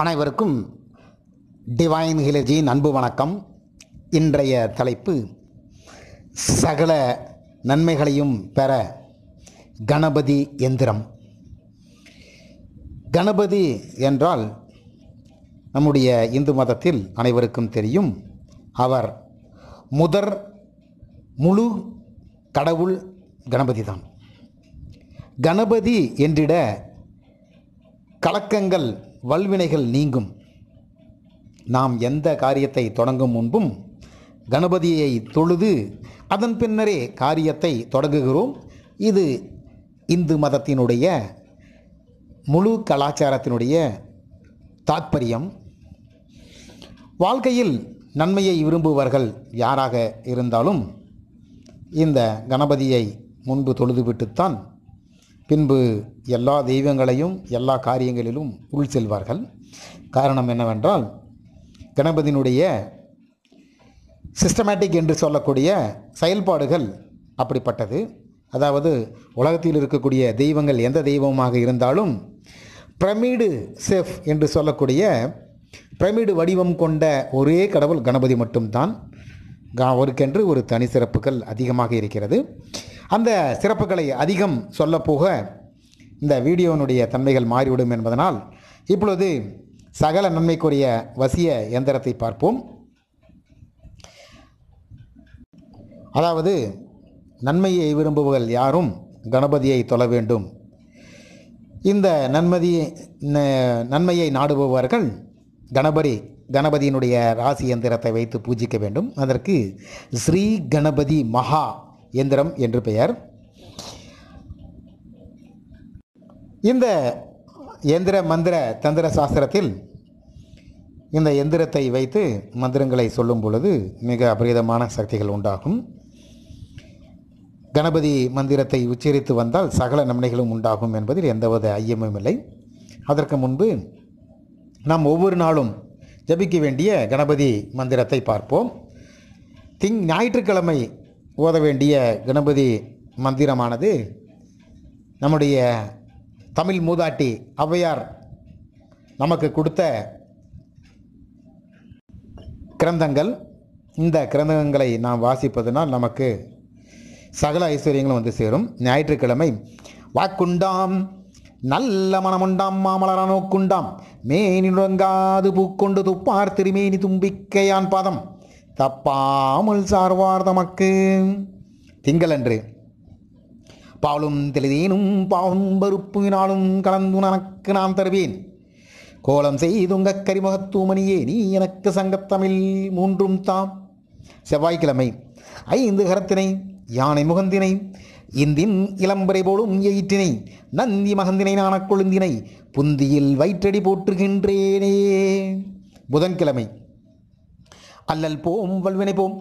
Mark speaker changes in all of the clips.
Speaker 1: அனைவருக்கும் டிவைன் ஹிலஜியின் அன்பு வணக்கம் இன்றைய தலைப்பு சகல நன்மைகளையும் பெற கணபதி எந்திரம் கணபதி என்றால் நம்முடைய இந்து மதத்தில் அனைவருக்கும் தெரியும் அவர் முதற் முழு கடவுள் கணபதி தான் கணபதி என்றிட கலக்கங்கள் வல்வினைகள் நீங்கும் நாம் எந்த காரியத்தை தொடங்கும் முன்பும் கணபதியை தொழுது அதன் பின்னரே காரியத்தை தொடங்குகிறோம் இது இந்து மதத்தினுடைய முழு கலாச்சாரத்தினுடைய தாத்பரியம் வாழ்க்கையில் நன்மையை விரும்புவர்கள் யாராக இருந்தாலும் இந்த கணபதியை முன்பு தொழுதுவிட்டுத்தான் பின்பு எல்லா தெய்வங்களையும் எல்லா காரியங்களிலும் உள் செல்வார்கள் காரணம் என்னவென்றால் கணபதியினுடைய சிஸ்டமேட்டிக் என்று சொல்லக்கூடிய செயல்பாடுகள் அப்படிப்பட்டது அதாவது உலகத்தில் இருக்கக்கூடிய தெய்வங்கள் எந்த தெய்வமாக இருந்தாலும் பிரமிடு செஃப் என்று சொல்லக்கூடிய பிரமிடு வடிவம் கொண்ட ஒரே கடவுள் கணபதி மட்டும்தான் அவருக்கென்று ஒரு தனி சிறப்புகள் அதிகமாக இருக்கிறது அந்த சிறப்புகளை அதிகம் சொல்லப்போக இந்த வீடியோனுடைய தன்மைகள் மாறிவிடும் என்பதனால் இப்பொழுது சகல நன்மைக்குரிய வசிய எந்திரத்தை பார்ப்போம் அதாவது நன்மையை விரும்புபவர்கள் யாரும் கணபதியை தொழ வேண்டும் இந்த நன்மதியை நன்மையை நாடுபவர்கள் கணபதி கணபதியினுடைய ராசி எந்திரத்தை வைத்து பூஜிக்க வேண்டும் அதற்கு ஸ்ரீ கணபதி மகா எந்திரம் என்று பெயர் இந்த எந்திர மந்திர தந்திர சாஸ்திரத்தில் இந்த எந்திரத்தை வைத்து மந்திரங்களை சொல்லும் பொழுது மிக அபரீதமான சக்திகள் உண்டாகும் கணபதி மந்திரத்தை உச்சரித்து வந்தால் சகல நன்மைகளும் உண்டாகும் என்பதில் எந்தவித ஐயமும் இல்லை அதற்கு முன்பு நாம் ஒவ்வொரு நாளும் ஜபிக்க வேண்டிய கணபதி மந்திரத்தை பார்ப்போம் திங் ஞாயிற்றுக்கிழமை ஓத வேண்டிய கணபதி மந்திரமானது நம்முடைய தமிழ் மூதாட்டி ஔவையார் நமக்கு கொடுத்த கிரந்தங்கள் இந்த கிரந்தங்களை நாம் வாசிப்பதனால் நமக்கு சகல ஐஸ்வர்யங்களும் வந்து சேரும் ஞாயிற்றுக்கிழமை வாக்குண்டாம் நல்ல உண்டாம் மாமலர நோக்குண்டாம் மேனி பூக்கொண்டு துப்பார் திருமேனி தும்பிக்கையான் பாதம் தப்பாமல் சார்வார் தமக்கு திங்களன்று பாலும் தெளிதேனும் பாவம் பருப்பினாலும் கலந்து நனக்கு நான் தருவேன் கோலம் செய்துங்க கரிமுகத்தூமணியே நீ எனக்கு சங்கத்தமிழ் மூன்றும் தாம் செவ்வாய்க்கிழமை ஐந்து கரத்தினை யானை முகந்தினை இந்தின் இளம்பரை போலும் எயிற்றினை நந்தி மகந்தினை நாணக்கொழுந்தினை புந்தியில் வயிற்றடி போற்றுகின்றேனே புதன்கிழமை அல்லல் போம் வல்வினை போம்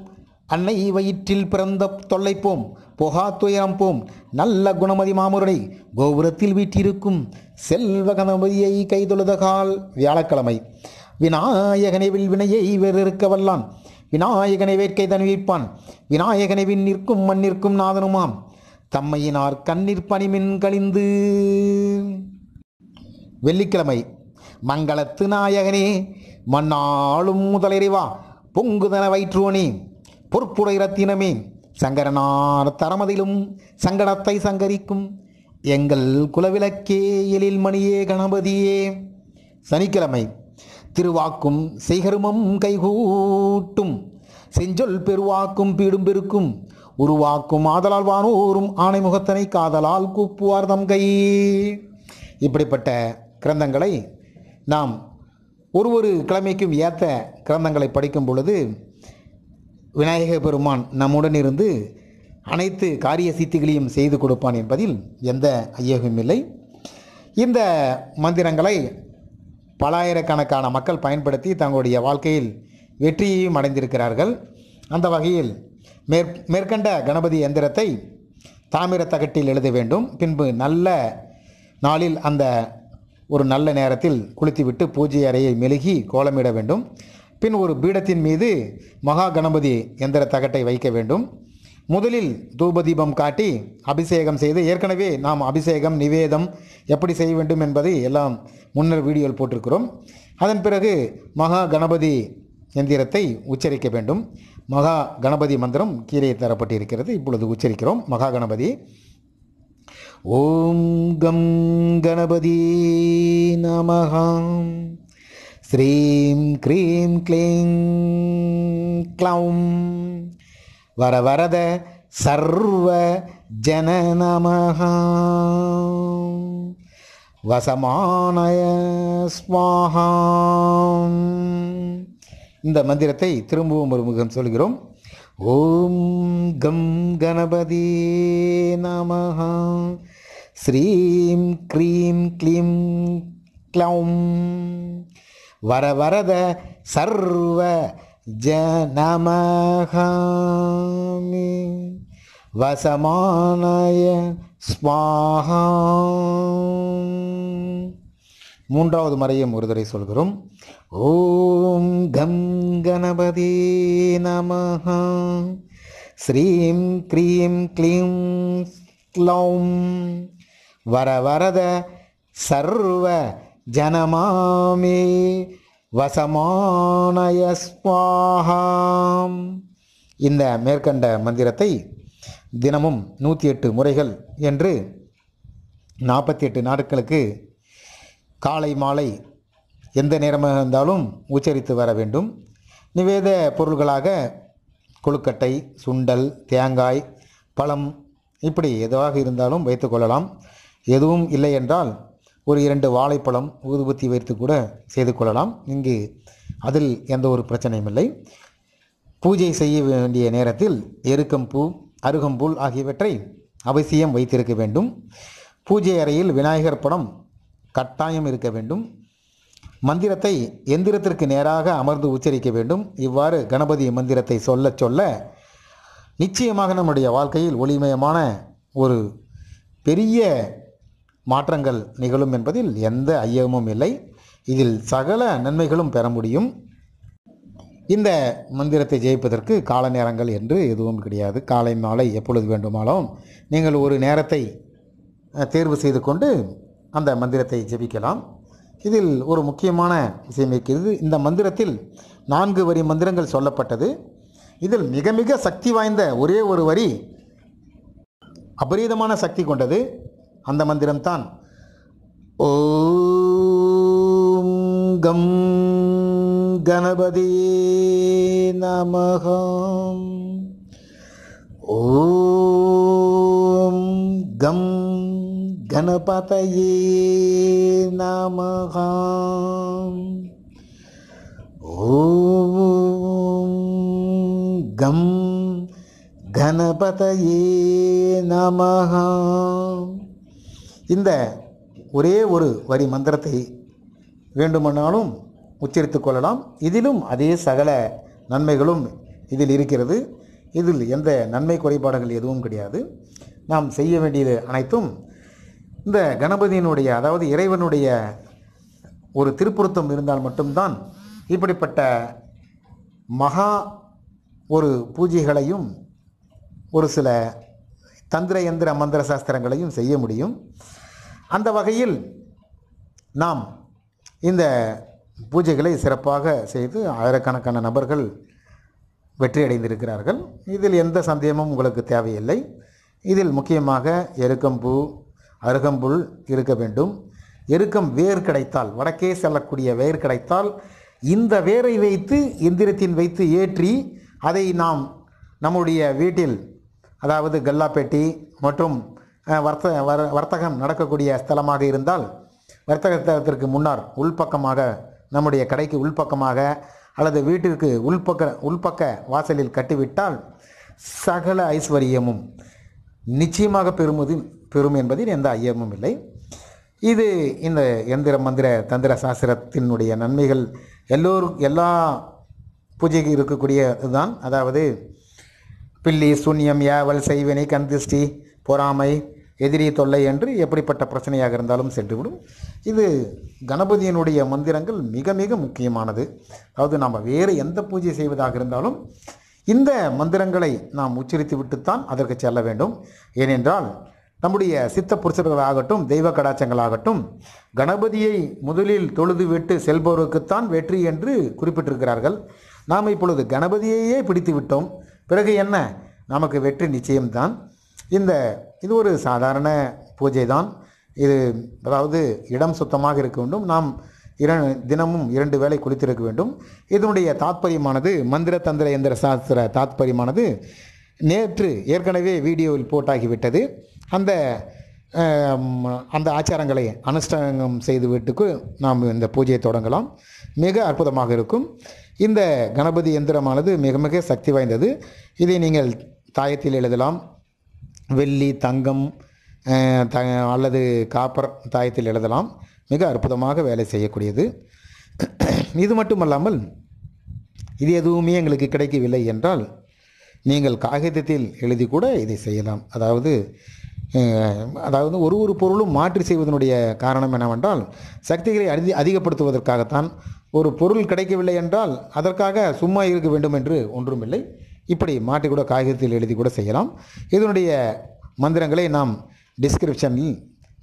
Speaker 1: அன்னை வயிற்றில் பிறந்த தொல்லைப்போம் புகாத்துயரம் துயரம் போம் நல்ல குணமதி மாமருடை கோபுரத்தில் வீட்டிருக்கும் செல்வ கணபதியை கைதொழுதகால் வியாழக்கிழமை விநாயகனை வில்வினையை வேறிருக்க வல்லான் விநாயகனை வேட்கை தன் விநாயகனை வின் நிற்கும் மண் நிற்கும் நாதனுமாம் தம்மையினார் கண்ணீர் பணிமின் கழிந்து வெள்ளிக்கிழமை மங்களத்து நாயகனே மண்ணாளும் முதலிறைவா பொங்குதன வயிற்றுவனே பொற்புடை ரத்தினமே சங்கரனார் தரமதிலும் சங்கடத்தை சங்கரிக்கும் எங்கள் குலவிளக்கே எழில் மணியே கணபதியே சனிக்கிழமை திருவாக்கும் செய்கருமம் கைகூட்டும் செஞ்சொல் பெருவாக்கும் பீடும் பெருக்கும் உருவாக்கும் ஆதலால் வானூரும் ஆணைமுகத்தனை காதலால் கூப்புவார் தம்கை இப்படிப்பட்ட கிரந்தங்களை நாம் ஒரு ஒரு கிழமைக்கும் ஏற்ற கிரந்தங்களை படிக்கும் பொழுது விநாயக பெருமான் நம்முடன் இருந்து அனைத்து காரிய சீத்திகளையும் செய்து கொடுப்பான் என்பதில் எந்த ஐயகமும் இல்லை இந்த மந்திரங்களை பலாயிரக்கணக்கான மக்கள் பயன்படுத்தி தங்களுடைய வாழ்க்கையில் வெற்றியையும் அடைந்திருக்கிறார்கள் அந்த வகையில் மேற் மேற்கண்ட கணபதி எந்திரத்தை தாமிர தகட்டில் எழுத வேண்டும் பின்பு நல்ல நாளில் அந்த ஒரு நல்ல நேரத்தில் குளித்துவிட்டு பூஜை அறையை மெழுகி கோலமிட வேண்டும் பின் ஒரு பீடத்தின் மீது மகா கணபதி எந்திர தகட்டை வைக்க வேண்டும் முதலில் தூபதீபம் காட்டி அபிஷேகம் செய்து ஏற்கனவே நாம் அபிஷேகம் நிவேதம் எப்படி செய்ய வேண்டும் என்பதை எல்லாம் முன்னர் வீடியோவில் போட்டிருக்கிறோம் அதன் பிறகு மகா கணபதி எந்திரத்தை உச்சரிக்க வேண்டும் மகா கணபதி மந்திரம் கீழே தரப்பட்டிருக்கிறது இப்பொழுது உச்சரிக்கிறோம் மகா கணபதி ஓம் கம் கணபதி நமகாம் ஸ்ரீம் க்ரீம் க்ளீம் க்ளௌம் வர வரத சர்வ ஜன நமகாம் வசமானய ஸ்வாஹாம் இந்த மந்திரத்தை திரும்பவும் ஒரு முகம் சொல்கிறோம் ஓம் கம் கணபதி நமஹா ஸ்ரீம் க்ரீம் க்ளீம் க்ளௌம் வர வரத சர்வ ஜனமகாமி வசமானய ஸ்வாஹா மூன்றாவது மறையும் ஒருதரை சொல்கிறோம் ஓம் गं गणपते ஸ்ரீம் க்ரீம் க்ளீம் க்ளௌம் வர வரத சர்வ ஜனமாமே வசமானய இந்த மேற்கண்ட மந்திரத்தை தினமும் நூற்றி எட்டு முறைகள் என்று நாற்பத்தி எட்டு நாட்களுக்கு காலை மாலை எந்த நேரமாக இருந்தாலும் உச்சரித்து வர வேண்டும் நிவேத பொருள்களாக கொழுக்கட்டை சுண்டல் தேங்காய் பழம் இப்படி எதுவாக இருந்தாலும் வைத்துக்கொள்ளலாம் எதுவும் இல்லை என்றால் ஒரு இரண்டு வாழைப்பழம் ஊதுபத்தி வைத்து கூட செய்து கொள்ளலாம் இங்கு அதில் எந்த ஒரு பிரச்சனையும் இல்லை பூஜை செய்ய வேண்டிய நேரத்தில் எருக்கம்பூ அருகம்புல் ஆகியவற்றை அவசியம் வைத்திருக்க வேண்டும் பூஜை அறையில் விநாயகர் படம் கட்டாயம் இருக்க வேண்டும் மந்திரத்தை எந்திரத்திற்கு நேராக அமர்ந்து உச்சரிக்க வேண்டும் இவ்வாறு கணபதி மந்திரத்தை சொல்ல சொல்ல நிச்சயமாக நம்முடைய வாழ்க்கையில் ஒளிமயமான ஒரு பெரிய மாற்றங்கள் நிகழும் என்பதில் எந்த ஐயமும் இல்லை இதில் சகல நன்மைகளும் பெற முடியும் இந்த மந்திரத்தை ஜெயிப்பதற்கு கால நேரங்கள் என்று எதுவும் கிடையாது காலை மாலை எப்பொழுது வேண்டுமானாலும் நீங்கள் ஒரு நேரத்தை தேர்வு செய்து கொண்டு அந்த மந்திரத்தை ஜெபிக்கலாம் இதில் ஒரு முக்கியமான விஷயம் இருக்கிறது இந்த மந்திரத்தில் நான்கு வரி மந்திரங்கள் சொல்லப்பட்டது இதில் மிக மிக சக்தி வாய்ந்த ஒரே ஒரு வரி அபரீதமான சக்தி கொண்டது அந்த மந்திரம்தான் ஓம் கம் கணபதி நமகம் ஓம் கம் கணபதையே நமகாம் ஓம் கம் கணபதையே நமகாம் இந்த ஒரே ஒரு வரி மந்திரத்தை வேண்டுமானாலும் உச்சரித்து கொள்ளலாம் இதிலும் அதே சகல நன்மைகளும் இதில் இருக்கிறது இதில் எந்த நன்மை குறைபாடுகள் எதுவும் கிடையாது நாம் செய்ய வேண்டியது அனைத்தும் இந்த கணபதியினுடைய அதாவது இறைவனுடைய ஒரு திருப்புருத்தம் இருந்தால் மட்டும்தான் இப்படிப்பட்ட மகா ஒரு பூஜைகளையும் ஒரு சில தந்திர எந்திர மந்திர சாஸ்திரங்களையும் செய்ய முடியும் அந்த வகையில் நாம் இந்த பூஜைகளை சிறப்பாக செய்து ஆயிரக்கணக்கான நபர்கள் வெற்றி அடைந்திருக்கிறார்கள் இதில் எந்த சந்தேகமும் உங்களுக்கு தேவையில்லை இதில் முக்கியமாக எருக்கம்பூ அருகம்புல் இருக்க வேண்டும் எருக்கம் வேர் கிடைத்தால் வடக்கே செல்லக்கூடிய வேர் கிடைத்தால் இந்த வேரை வைத்து எந்திரத்தின் வைத்து ஏற்றி அதை நாம் நம்முடைய வீட்டில் அதாவது கல்லாப்பேட்டி மற்றும் வர்த்த வர்த்தகம் நடக்கக்கூடிய ஸ்தலமாக இருந்தால் வர்த்தகத்திற்கு முன்னால் உள்பக்கமாக நம்முடைய கடைக்கு உள்பக்கமாக அல்லது வீட்டிற்கு உள்பக்க உள்பக்க வாசலில் கட்டிவிட்டால் சகல ஐஸ்வர்யமும் நிச்சயமாக பெறுமதி பெறும் என்பதில் எந்த ஐயமும் இல்லை இது இந்த எந்திர மந்திர தந்திர சாஸ்திரத்தினுடைய நன்மைகள் எல்லோரும் எல்லா பூஜைக்கு இருக்கக்கூடிய இதுதான் அதாவது பில்லி சூன்யம் யாவல் செய்வினை கந்திஷ்டி பொறாமை எதிரி தொல்லை என்று எப்படிப்பட்ட பிரச்சனையாக இருந்தாலும் சென்றுவிடும் இது கணபதியினுடைய மந்திரங்கள் மிக மிக முக்கியமானது அதாவது நாம் வேறு எந்த பூஜை செய்வதாக இருந்தாலும் இந்த மந்திரங்களை நாம் உச்சரித்து விட்டுத்தான் அதற்கு செல்ல வேண்டும் ஏனென்றால் நம்முடைய சித்த புருஷர்களாகட்டும் தெய்வ கடாச்சங்களாகட்டும் கணபதியை முதலில் தொழுதுவிட்டு செல்பவருக்குத்தான் வெற்றி என்று குறிப்பிட்டிருக்கிறார்கள் நாம் இப்பொழுது கணபதியையே பிடித்து விட்டோம் பிறகு என்ன நமக்கு வெற்றி நிச்சயம்தான் இந்த இது ஒரு சாதாரண பூஜை தான் இது அதாவது இடம் சுத்தமாக இருக்க வேண்டும் நாம் இர தினமும் இரண்டு வேளை குளித்திருக்க வேண்டும் இதனுடைய தாத்பரியமானது மந்திர தந்திர எந்திர சாஸ்திர தாத்பரியமானது நேற்று ஏற்கனவே வீடியோவில் போட்டாகிவிட்டது அந்த அந்த ஆச்சாரங்களை அனுஷ்டானம் விட்டுக்கு நாம் இந்த பூஜையை தொடங்கலாம் மிக அற்புதமாக இருக்கும் இந்த கணபதி எந்திரமானது மிக மிக சக்தி வாய்ந்தது இதை நீங்கள் தாயத்தில் எழுதலாம் வெள்ளி தங்கம் த அல்லது காப்பர் தாயத்தில் எழுதலாம் மிக அற்புதமாக வேலை செய்யக்கூடியது இது மட்டுமல்லாமல் இது எதுவுமே எங்களுக்கு கிடைக்கவில்லை என்றால் நீங்கள் காகிதத்தில் எழுதி கூட இதை செய்யலாம் அதாவது அதாவது ஒரு ஒரு பொருளும் மாற்றி செய்வதனுடைய காரணம் என்னவென்றால் சக்திகளை அதி அதிகப்படுத்துவதற்காகத்தான் ஒரு பொருள் கிடைக்கவில்லை என்றால் அதற்காக சும்மா இருக்க வேண்டும் என்று இல்லை இப்படி மாற்றி கூட காகிதத்தில் எழுதி கூட செய்யலாம் இதனுடைய மந்திரங்களை நாம் டிஸ்கிரிப்ஷனில்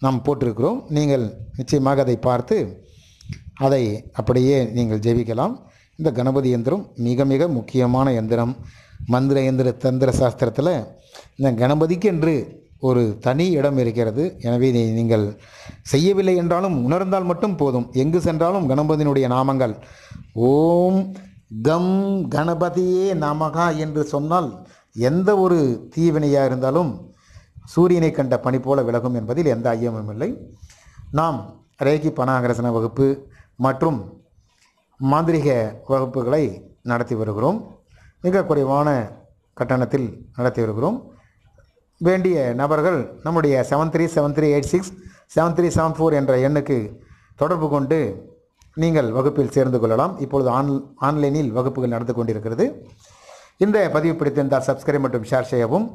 Speaker 1: நாம் போட்டிருக்கிறோம் நீங்கள் நிச்சயமாக அதை பார்த்து அதை அப்படியே நீங்கள் ஜெபிக்கலாம் இந்த கணபதி எந்திரம் மிக மிக முக்கியமான எந்திரம் மந்திர எந்திர தந்திர சாஸ்திரத்தில் இந்த கணபதிக்கு என்று ஒரு தனி இடம் இருக்கிறது எனவே நீங்கள் செய்யவில்லை என்றாலும் உணர்ந்தால் மட்டும் போதும் எங்கு சென்றாலும் கணபதியினுடைய நாமங்கள் ஓம் கம் கணபதியே நமகா என்று சொன்னால் எந்த ஒரு தீவினையாக இருந்தாலும் சூரியனை கண்ட பணி போல விலகும் என்பதில் எந்த ஐயமும் இல்லை நாம் ரேகி பணாகரசன வகுப்பு மற்றும் மாந்திரிக வகுப்புகளை நடத்தி வருகிறோம் மிக குறைவான கட்டணத்தில் நடத்தி வருகிறோம் வேண்டிய நபர்கள் நம்முடைய seven three seven three eight six seven three seven four என்ற எண்ணுக்கு தொடர்பு கொண்டு நீங்கள் வகுப்பில் சேர்ந்து கொள்ளலாம் இப்பொழுது ஆன் ஆன்லைனில் வகுப்புகள் நடந்து கொண்டிருக்கிறது இந்த பதிவு பிடித்திருந்தால் சப்ஸ்கிரைப் மற்றும் ஷேர் செய்யவும்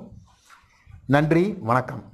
Speaker 1: நன்றி வணக்கம்